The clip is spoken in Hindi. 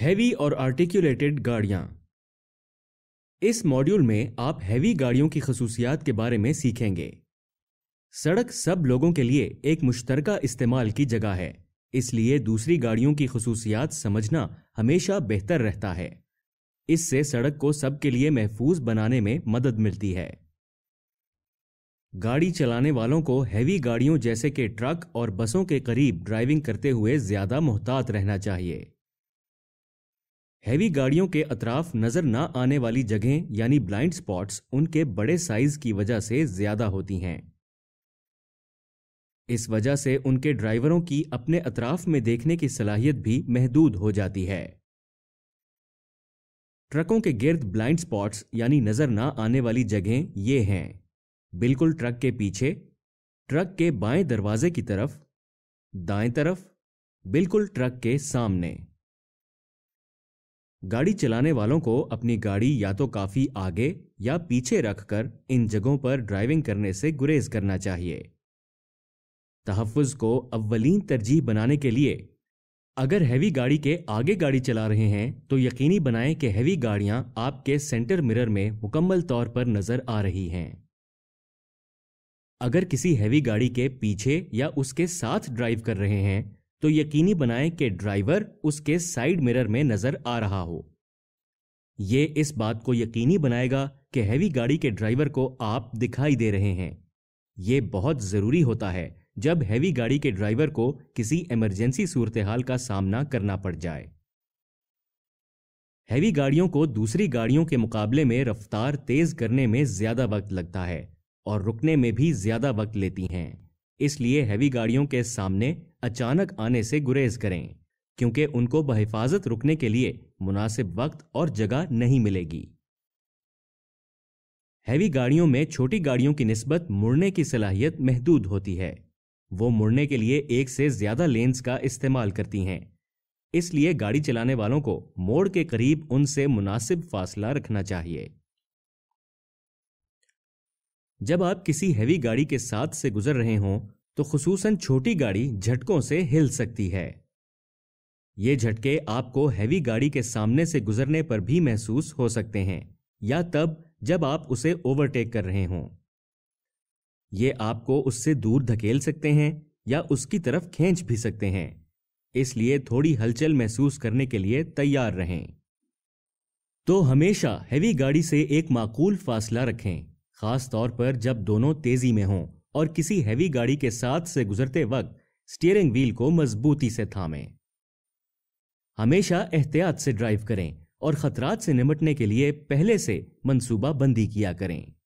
हैवी और आर्टिक्यूलेटेड गाड़ियां इस मॉड्यूल में आप हैवी गाड़ियों की खसूसियात के बारे में सीखेंगे सड़क सब लोगों के लिए एक मुश्तरका इस्तेमाल की जगह है इसलिए दूसरी गाड़ियों की खसूसियात समझना हमेशा बेहतर रहता है इससे सड़क को सबके लिए महफूज बनाने में मदद मिलती है गाड़ी चलाने वालों को हैवी गाड़ियों जैसे कि ट्रक और बसों के करीब ड्राइविंग करते हुए ज़्यादा मोहतात रहना चाहिए हैवी गाड़ियों के अतराफ नज़र ना आने वाली जगहें यानी ब्लाइंड स्पॉट्स उनके बड़े साइज की वजह से ज़्यादा होती हैं इस वजह से उनके ड्राइवरों की अपने अतराफ में देखने की सलाहियत भी महदूद हो जाती है ट्रकों के गिर्द ब्लाइंड स्पॉट्स यानी नज़र ना आने वाली जगहें ये हैं बिल्कुल ट्रक के पीछे ट्रक के बाएं दरवाजे की तरफ दाएं तरफ बिल्कुल ट्रक के सामने गाड़ी चलाने वालों को अपनी गाड़ी या तो काफी आगे या पीछे रखकर इन जगहों पर ड्राइविंग करने से गुरेज करना चाहिए तहफ़ को अव्वलीन तरजीह बनाने के लिए अगर हैवी गाड़ी के आगे गाड़ी चला रहे हैं तो यकीनी बनाएं कि हैवी गाड़ियां आपके सेंटर मिरर में मुकम्मल तौर पर नजर आ रही हैं अगर किसी हैवी गाड़ी के पीछे या उसके साथ ड्राइव कर रहे हैं तो यकीनी बनाएं कि ड्राइवर उसके साइड मिरर में नजर आ रहा हो यह इस बात को यकीनी बनाएगा कि हैवी गाड़ी के ड्राइवर को आप दिखाई दे रहे हैं ये बहुत ज़रूरी होता है जब हैवी गाड़ी के ड्राइवर को किसी इमरजेंसी सूरत हाल का सामना करना पड़ जाए हैवी गाड़ियों को दूसरी गाड़ियों के मुकाबले में रफ्तार तेज करने में ज्यादा वक्त लगता है और रुकने में भी ज्यादा वक्त लेती हैं इसलिए हैवी गाड़ियों के सामने अचानक आने से गुरेज करें क्योंकि उनको बहिफाजत रुकने के लिए मुनासिब वक्त और जगह नहीं मिलेगी हैवी गाड़ियों में छोटी गाड़ियों की नस्बत मुड़ने की सलाहियत महदूद होती है वो मुड़ने के लिए एक से ज्यादा लेंस का इस्तेमाल करती हैं इसलिए गाड़ी चलाने वालों को मोड़ के करीब उनसे मुनासिब फासला रखना चाहिए जब आप किसी हैवी गाड़ी के साथ से गुजर रहे हों तो खसूसन छोटी गाड़ी झटकों से हिल सकती है ये झटके आपको हैवी गाड़ी के सामने से गुजरने पर भी महसूस हो सकते हैं या तब जब आप उसे ओवरटेक कर रहे हों ये आपको उससे दूर धकेल सकते हैं या उसकी तरफ खींच भी सकते हैं इसलिए थोड़ी हलचल महसूस करने के लिए तैयार रहें तो हमेशा हैवी गाड़ी से एक माकूल फासला रखें खास तौर पर जब दोनों तेजी में हों और किसी हैवी गाड़ी के साथ से गुजरते वक्त स्टीयरिंग व्हील को मजबूती से थामें हमेशा एहतियात से ड्राइव करें और खतरात से निपटने के लिए पहले से मनसूबा बंदी किया करें